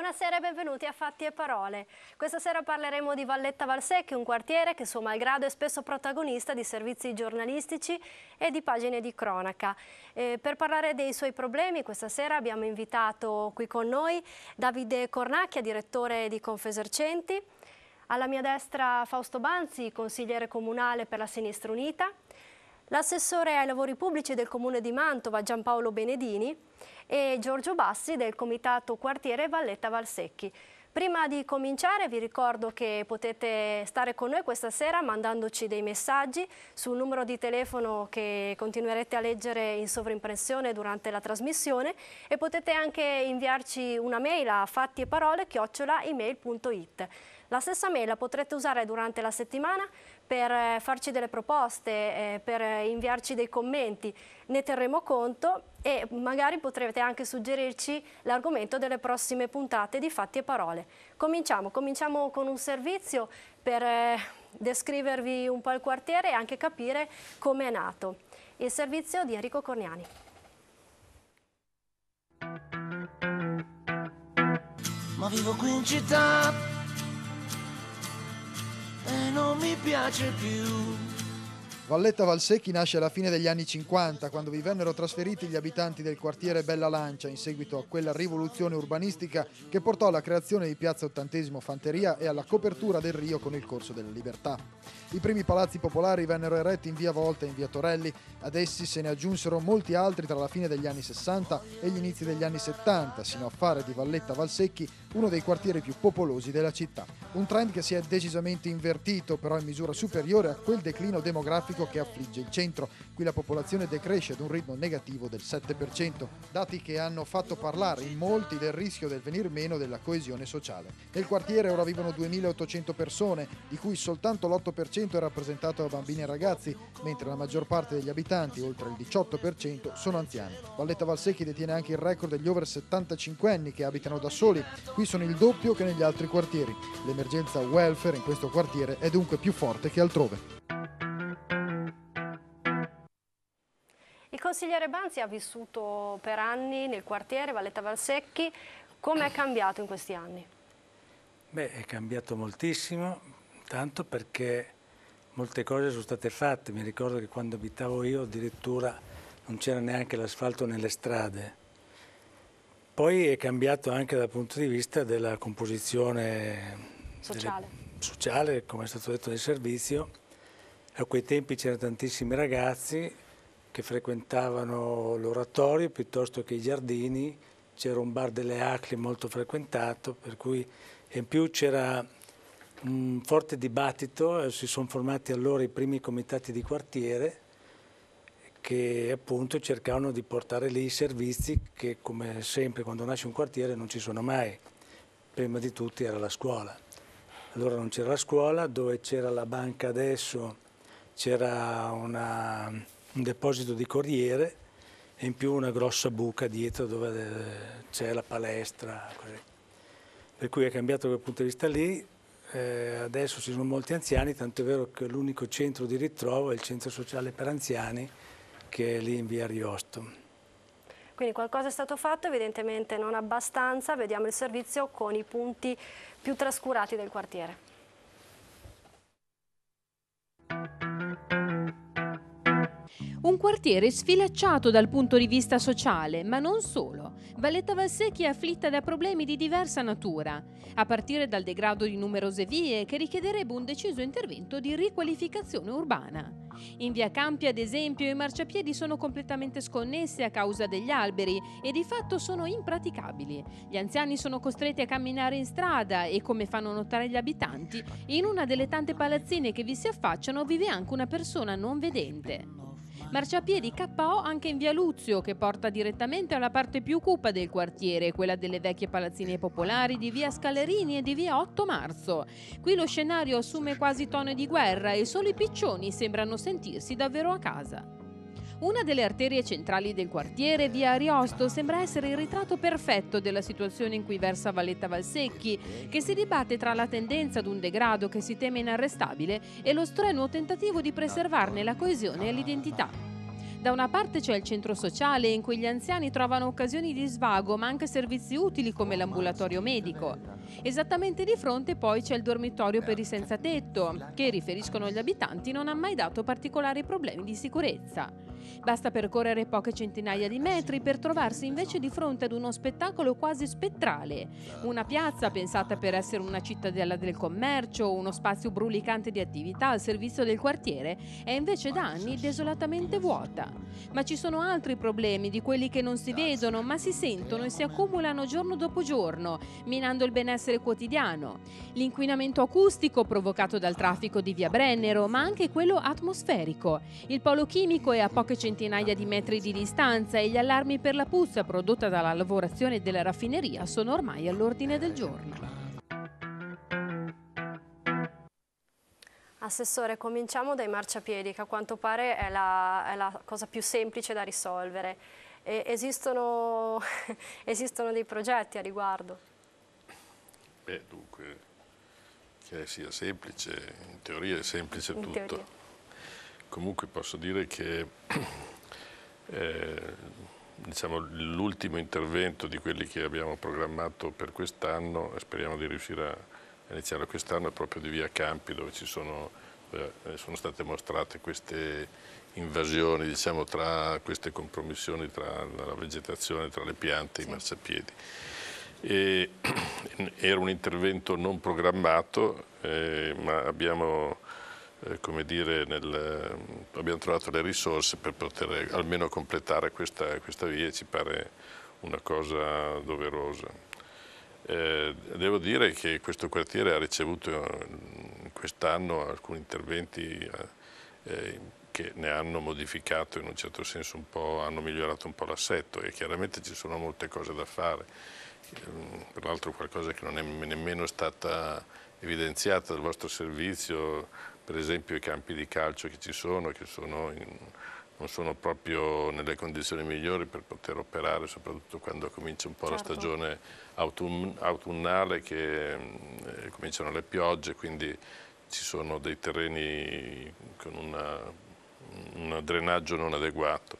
Buonasera e benvenuti a Fatti e Parole. Questa sera parleremo di Valletta Valsecchi, un quartiere che suo malgrado è spesso protagonista di servizi giornalistici e di pagine di cronaca. Eh, per parlare dei suoi problemi questa sera abbiamo invitato qui con noi Davide Cornacchia, direttore di Confesercenti, alla mia destra Fausto Banzi, consigliere comunale per la Sinistra Unita, l'assessore ai lavori pubblici del comune di Mantova Giampaolo Benedini e Giorgio Bassi del Comitato Quartiere Valletta Valsecchi. Prima di cominciare vi ricordo che potete stare con noi questa sera mandandoci dei messaggi sul numero di telefono che continuerete a leggere in sovrimpressione durante la trasmissione e potete anche inviarci una mail a fatti e parole chiocciola email.it. La stessa mail la potrete usare durante la settimana per eh, farci delle proposte, eh, per eh, inviarci dei commenti. Ne terremo conto e magari potrete anche suggerirci l'argomento delle prossime puntate di Fatti e Parole. Cominciamo, cominciamo con un servizio per eh, descrivervi un po' il quartiere e anche capire come è nato. Il servizio di Enrico Corniani. Ma vivo qui in città e non mi piace più. Valletta Valsecchi nasce alla fine degli anni 50, quando vi vennero trasferiti gli abitanti del quartiere Bella Lancia in seguito a quella rivoluzione urbanistica che portò alla creazione di Piazza Ottantesimo Fanteria e alla copertura del Rio con il Corso della Libertà. I primi palazzi popolari vennero eretti in via Volta e in via Torelli, ad essi se ne aggiunsero molti altri tra la fine degli anni 60 e gli inizi degli anni 70, sino a fare di Valletta Valsecchi uno dei quartieri più popolosi della città. Un trend che si è decisamente invertito, però in misura superiore a quel declino demografico che affligge il centro. Qui la popolazione decresce ad un ritmo negativo del 7%, dati che hanno fatto parlare in molti del rischio del venir meno della coesione sociale. Nel quartiere ora vivono 2.800 persone, di cui soltanto l'8% è rappresentato da bambini e ragazzi, mentre la maggior parte degli abitanti, oltre il 18%, sono anziani. Valletta Valsecchi detiene anche il record degli over 75 anni che abitano da soli. Qui sono il doppio che negli altri quartieri. L'emergenza welfare in questo quartiere è dunque più forte che altrove. Il consigliere Banzi ha vissuto per anni nel quartiere Valletta Valsecchi. Come è cambiato in questi anni? Beh, è cambiato moltissimo, tanto perché molte cose sono state fatte. Mi ricordo che quando abitavo io addirittura non c'era neanche l'asfalto nelle strade poi è cambiato anche dal punto di vista della composizione sociale, delle, sociale come è stato detto, del servizio. A quei tempi c'erano tantissimi ragazzi che frequentavano l'oratorio piuttosto che i giardini, c'era un bar delle Acli molto frequentato, per cui in più c'era un forte dibattito, eh, si sono formati allora i primi comitati di quartiere che appunto cercavano di portare lì i servizi che come sempre quando nasce un quartiere non ci sono mai. Prima di tutti era la scuola. Allora non c'era la scuola, dove c'era la banca adesso c'era un deposito di corriere e in più una grossa buca dietro dove eh, c'è la palestra. Così. Per cui è cambiato quel punto di vista lì, eh, adesso ci sono molti anziani, tanto è vero che l'unico centro di ritrovo è il centro sociale per anziani, che è lì in via Ariosto. Quindi qualcosa è stato fatto, evidentemente non abbastanza, vediamo il servizio con i punti più trascurati del quartiere. Un quartiere sfilacciato dal punto di vista sociale, ma non solo. Valletta Valsecchi è afflitta da problemi di diversa natura, a partire dal degrado di numerose vie che richiederebbe un deciso intervento di riqualificazione urbana. In via Campi, ad esempio, i marciapiedi sono completamente sconnessi a causa degli alberi e di fatto sono impraticabili. Gli anziani sono costretti a camminare in strada e, come fanno notare gli abitanti, in una delle tante palazzine che vi si affacciano vive anche una persona non vedente. Marciapiedi KO anche in via Luzio, che porta direttamente alla parte più cupa del quartiere, quella delle vecchie palazzine popolari di via Scalerini e di via 8 Marzo. Qui lo scenario assume quasi tone di guerra e solo i piccioni sembrano sentirsi davvero a casa. Una delle arterie centrali del quartiere, via Ariosto, sembra essere il ritratto perfetto della situazione in cui versa Valletta Valsecchi, che si dibatte tra la tendenza ad un degrado che si teme inarrestabile e lo strenuo tentativo di preservarne la coesione e l'identità. Da una parte c'è il centro sociale in cui gli anziani trovano occasioni di svago ma anche servizi utili come l'ambulatorio medico. Esattamente di fronte poi c'è il dormitorio per i senza tetto che, riferiscono gli abitanti, non ha mai dato particolari problemi di sicurezza. Basta percorrere poche centinaia di metri per trovarsi invece di fronte ad uno spettacolo quasi spettrale. Una piazza pensata per essere una cittadella del commercio, uno spazio brulicante di attività al servizio del quartiere, è invece da anni desolatamente vuota. Ma ci sono altri problemi di quelli che non si vedono ma si sentono e si accumulano giorno dopo giorno, minando il benessere quotidiano. L'inquinamento acustico provocato dal traffico di via Brennero, ma anche quello atmosferico. Il polo chimico è a poche centinaia di metri di distanza e gli allarmi per la puzza prodotta dalla lavorazione della raffineria sono ormai all'ordine del giorno. Assessore, cominciamo dai marciapiedi, che a quanto pare è la, è la cosa più semplice da risolvere. Esistono, esistono, dei progetti a riguardo? Beh, dunque, che sia semplice, in teoria è semplice in tutto. Teoria. Comunque posso dire che eh, diciamo, l'ultimo intervento di quelli che abbiamo programmato per quest'anno, e speriamo di riuscire a iniziare quest'anno, è proprio di via Campi dove ci sono, eh, sono state mostrate queste invasioni diciamo, tra queste compromissioni tra la vegetazione, tra le piante e sì. i marciapiedi. E, era un intervento non programmato, eh, ma abbiamo eh, come dire, nel, eh, abbiamo trovato le risorse per poter eh, almeno completare questa, questa via e ci pare una cosa doverosa. Eh, devo dire che questo quartiere ha ricevuto quest'anno alcuni interventi eh, che ne hanno modificato in un certo senso un po', hanno migliorato un po' l'assetto e chiaramente ci sono molte cose da fare, peraltro qualcosa che non è nemmeno stata evidenziata dal vostro servizio, per esempio i campi di calcio che ci sono, che sono in, non sono proprio nelle condizioni migliori per poter operare, soprattutto quando comincia un po' certo. la stagione autunn autunnale, che eh, cominciano le piogge, quindi ci sono dei terreni con una, un drenaggio non adeguato.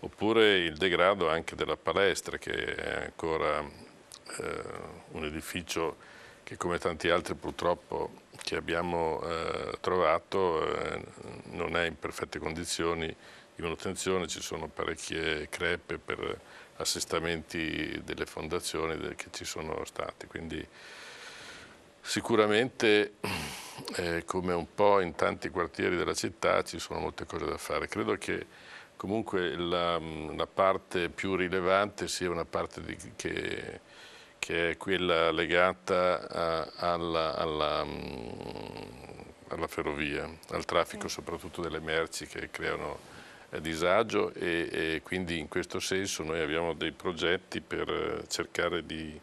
Oppure il degrado anche della palestra, che è ancora eh, un edificio che come tanti altri purtroppo che abbiamo eh, trovato eh, non è in perfette condizioni di manutenzione, ci sono parecchie crepe per assestamenti delle fondazioni che ci sono stati, quindi sicuramente eh, come un po' in tanti quartieri della città ci sono molte cose da fare, credo che comunque la, la parte più rilevante sia una parte di, che che è quella legata eh, alla, alla, mm, alla ferrovia, al traffico sì. soprattutto delle merci che creano eh, disagio e, e, quindi in questo senso noi abbiamo dei progetti per eh, cercare di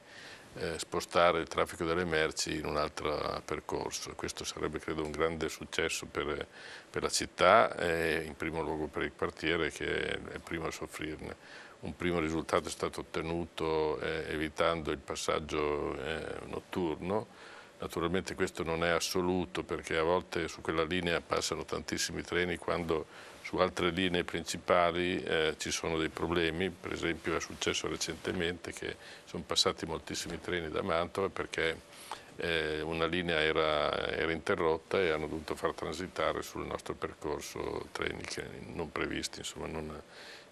eh, spostare il traffico delle merci in un altro percorso. Questo sarebbe credo un grande successo per, per la città e in primo luogo per il quartiere che è il primo a soffrirne un primo risultato è stato ottenuto eh, evitando il passaggio eh, notturno. Naturalmente questo non è assoluto perché a volte su quella linea passano tantissimi treni quando su altre linee principali eh, ci sono dei problemi, per esempio è successo recentemente che sono passati moltissimi treni da Mantova perché eh, una linea era, era, interrotta e hanno dovuto far transitare sul nostro percorso treni che non previsti, insomma non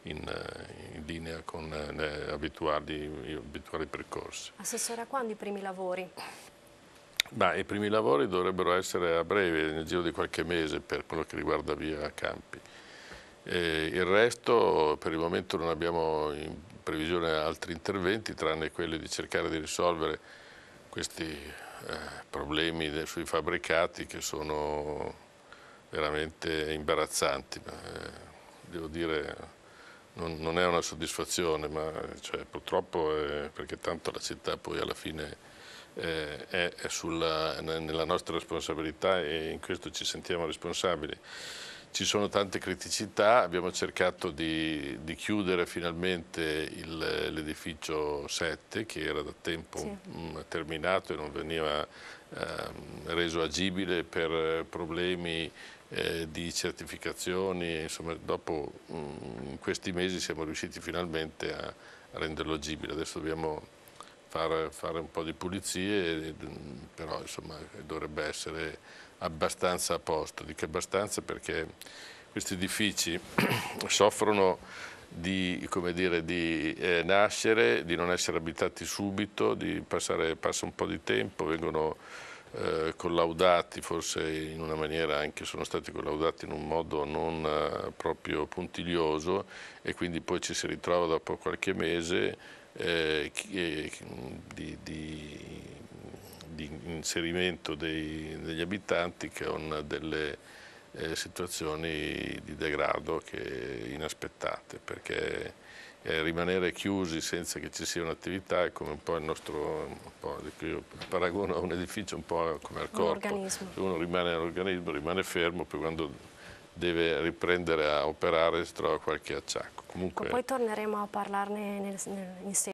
in, eh, in linea con gli eh, abituali, abituali percorsi. Assessore, a quando i primi lavori? Ma I primi lavori dovrebbero essere a breve, nel giro di qualche mese, per quello che riguarda via Campi. E il resto per il momento non abbiamo in previsione altri interventi, tranne quelli di cercare di risolvere questi eh, problemi sui fabbricati che sono veramente imbarazzanti. Eh, devo dire non, non è una soddisfazione, ma cioè, purtroppo è, perché tanto la città poi alla fine eh, è, è sulla, nella nostra responsabilità e in questo ci sentiamo responsabili. Ci sono tante criticità, abbiamo cercato di, di chiudere finalmente l'edificio 7 che era da tempo sì. mh, mm, terminato e non veniva eh, reso agibile per problemi eh, di certificazioni, insomma dopo mh, mm, in questi mesi siamo riusciti finalmente a, renderlo agibile, adesso dobbiamo far, fare un po' di pulizie, mm, però insomma dovrebbe essere abbastanza a posto, dico abbastanza perché questi edifici soffrono di, dire, di eh, nascere, di non essere abitati subito, di passare, passa un po' di tempo, vengono eh, collaudati, forse in una maniera anche sono stati collaudati in un modo non eh, proprio puntiglioso e quindi poi ci si ritrova dopo qualche mese eh, eh di, di, di, inserimento dei, degli abitanti con delle eh, situazioni di degrado che, inaspettate perché eh, rimanere chiusi senza che ci sia un'attività è come un po' il nostro, po', io paragono a un edificio un po' come al corpo, un uno rimane all'organismo, rimane fermo, poi quando deve riprendere a operare si trova qualche acciacco. Comunque... Poi torneremo a parlarne nel, nel, in seguito.